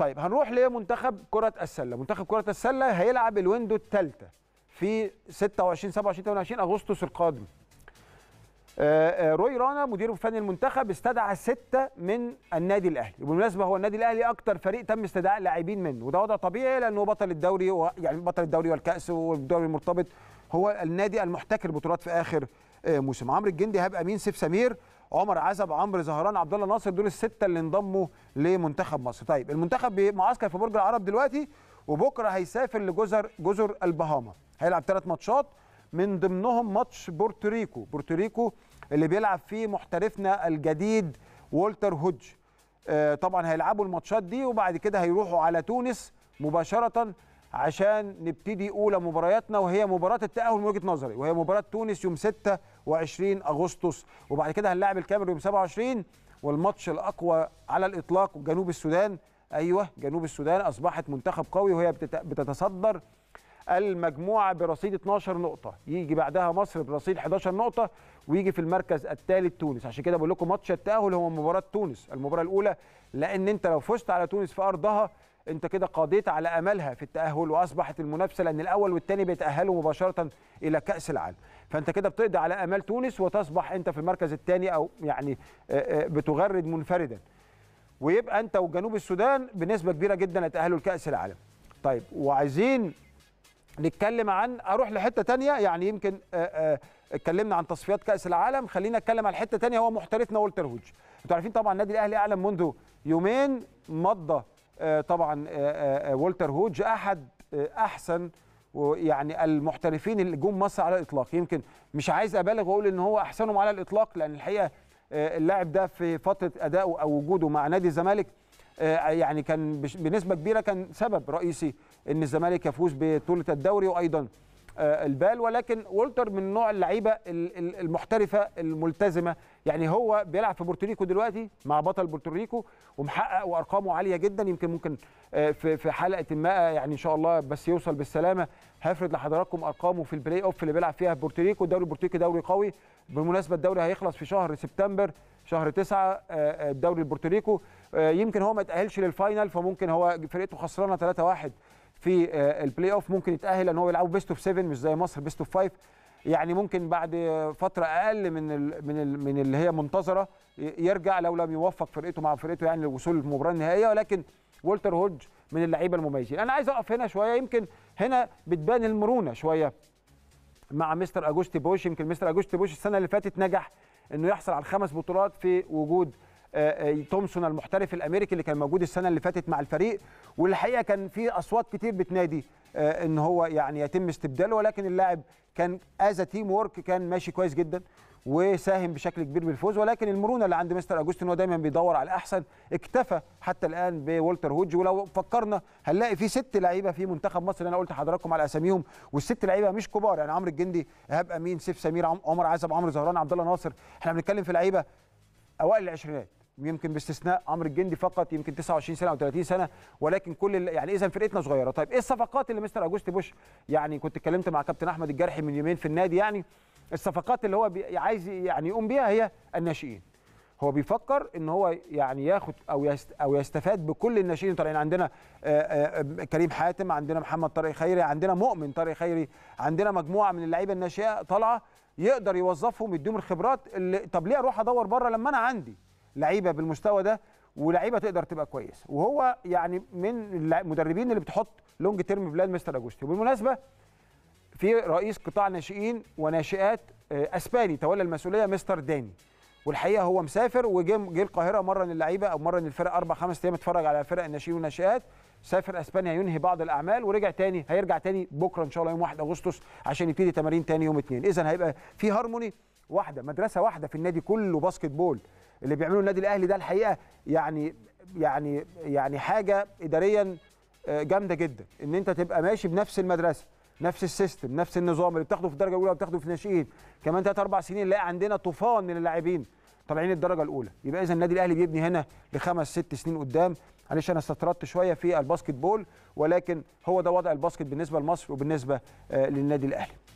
طيب هنروح لمنتخب كره السله منتخب كره السله هيلعب الويندو الثالثه في 26 27 28 اغسطس القادم آه، آه، روي رانا مدير فني المنتخب استدعى ستة من النادي الأهلي وبالمناسبة هو النادي الأهلي أكتر فريق تم استدعاء لاعبين منه وده وضع طبيعي لأنه بطل الدوري و... يعني بطل الدوري والكأس والدوري المرتبط هو النادي المحتكر بطولات في آخر آه، موسم عمرو الجندي هاب أمين سيف سمير عمر عزب عمرو زهران عبد الله ناصر دول السته اللي انضموا لمنتخب مصر طيب المنتخب معسكر في برج العرب دلوقتي وبكره هيسافر لجزر جزر البهاما هيلعب ثلاث ماتشات من ضمنهم ماتش بورتوريكو بورتوريكو اللي بيلعب فيه محترفنا الجديد والتر هودج آه، طبعا هيلعبوا الماتشات دي وبعد كده هيروحوا على تونس مباشره عشان نبتدي اولى مبارياتنا وهي مباراه التاهل من وجهه نظري وهي مباراه تونس يوم 26 اغسطس وبعد كده هنلاعب الكاميرون يوم 27 والماتش الاقوى على الاطلاق جنوب السودان ايوه جنوب السودان اصبحت منتخب قوي وهي بتتصدر المجموعه برصيد 12 نقطه يجي بعدها مصر برصيد 11 نقطه ويجي في المركز الثالث تونس عشان كده بقول لكم ماتش التاهل هو مباراه تونس المباراه الاولى لان انت لو فزت على تونس في ارضها انت كده قضيت على املها في التاهل واصبحت المنافسه لان الاول والثاني بيتاهلوا مباشره الى كاس العالم فانت كده بتقضي على امال تونس وتصبح انت في المركز الثاني او يعني آه، آه، بتغرد منفردا ويبقى انت وجنوب السودان بنسبه كبيره جدا اتاهلوا لكاس العالم طيب وعايزين نتكلم عن اروح لحته تانية يعني يمكن آه، اتكلمنا عن تصفيات كاس العالم خلينا نتكلم عن حته تانية هو محترفنا والتر هوج انتوا عارفين طبعا النادي الاهلي اعلن منذ يومين مضى آه، طبعا آه، آه، والتر هوج احد احسن يعني المحترفين اللي جم مصر على الاطلاق يمكن مش عايز ابالغ واقول ان هو احسنهم على الاطلاق لان الحقيقه اللاعب ده في فتره ادائه او وجوده مع نادي الزمالك يعني كان بنسبه كبيره كان سبب رئيسي ان الزمالك يفوز ببطوله الدوري وايضا آه، البال ولكن وولتر من نوع اللعيبه المحترفه الملتزمه يعني هو بيلعب في بورتوريكو دلوقتي مع بطل بورتوريكو ومحقق وارقامه عاليه جدا يمكن ممكن آه، في في حلقه ما يعني ان شاء الله بس يوصل بالسلامه هفرد لحضراتكم ارقامه في البلاي اوف اللي بيلعب فيها في بورتوريكو الدوري البورتوريكي دوري قوي بالمناسبه الدوري هيخلص في شهر سبتمبر شهر تسعة آه، الدوري البورتوريكو يمكن هو ما تأهلش للفاينل فممكن هو فرقته خسرانه 3-1 في آه، البلاي اوف ممكن يتاهل ان هو بيلعبوا بيست اوف 7 مش زي مصر بيست اوف 5 يعني ممكن بعد فتره اقل من الـ من الـ من اللي هي منتظره يرجع لو لم يوفق فرقته مع فرقته يعني للوصول للمباراه النهائيه ولكن ولتر هودج من اللعيبه المميزين انا عايز اقف هنا شويه يمكن هنا بتبان المرونه شويه مع مستر اجوستي بوش يمكن مستر اجوستي بوش السنه اللي فاتت نجح انه يحصل على خمس بطولات في وجود آه، آه، تومسون المحترف الامريكي اللي كان موجود السنه اللي فاتت مع الفريق والحقيقه كان في اصوات كتير بتنادي آه، ان هو يعني يتم استبداله ولكن اللاعب كان از تيم وورك كان ماشي كويس جدا وساهم بشكل كبير بالفوز ولكن المرونه اللي عند مستر اجوستن هو دايما بيدور على الاحسن اكتفى حتى الان بولتر هودج ولو فكرنا هنلاقي في ست لعيبه في منتخب مصر اللي انا قلت لحضراتكم على اساميهم والست لعيبه مش كبار يعني عمرو الجندي ايهاب امين سيف سمير عمر عزب عمرو زهران عبد الله ناصر احنا بنتكلم في لعيبه اوائل العشرينات يمكن باستثناء عمرو الجندي فقط يمكن 29 سنه او 30 سنه ولكن كل يعني اذا فرقتنا صغيره طيب ايه الصفقات اللي مستر اجوست بوش يعني كنت اتكلمت مع كابتن احمد الجرحي من يومين في النادي يعني الصفقات اللي هو عايز يعني يقوم بيها هي الناشئين هو بيفكر ان هو يعني ياخد او او يستفاد بكل الناشئين طالعين عندنا آه، آه، آه، كريم حاتم عندنا محمد طارق خيري عندنا مؤمن طارق خيري عندنا مجموعه من اللعيبه الناشئه طالعه يقدر يوظفهم يديهم الخبرات اللي طب ليه اروح ادور بره لما انا عندي لعيبه بالمستوى ده ولعيبه تقدر تبقى كويسه وهو يعني من المدربين اللي بتحط لونج تيرم بلان مستر اجوستي وبالمناسبه في رئيس قطاع ناشئين وناشئات آه، اسباني تولى المسؤوليه مستر داني والحقيقه هو مسافر وجه جه القاهره مرن اللعيبه او مرن الفرق اربع خمس ايام اتفرج على فرق الناشئين والناشئات سافر اسبانيا ينهي بعض الاعمال ورجع تاني هيرجع تاني بكره ان شاء الله يوم 1 اغسطس عشان يبتدي تمارين تاني يوم اثنين اذا هيبقى في هارموني واحده مدرسه واحده في النادي كله باسكت بول اللي بيعمله النادي الاهلي ده الحقيقه يعني يعني يعني حاجه اداريا آه، جامده جدا ان انت تبقى ماشي بنفس المدرسه نفس السيستم نفس النظام اللي بتاخده في الدرجه الاولى وبتاخده في الناشئين كمان ثلاث اربع سنين لا عندنا طوفان من اللاعبين طالعين الدرجه الاولى يبقى اذا النادي الاهلي بيبني هنا لخمس ست سنين قدام معلش انا استطردت شويه في الباسكت بول ولكن هو ده وضع الباسكت بالنسبه لمصر وبالنسبه آه، للنادي الاهلي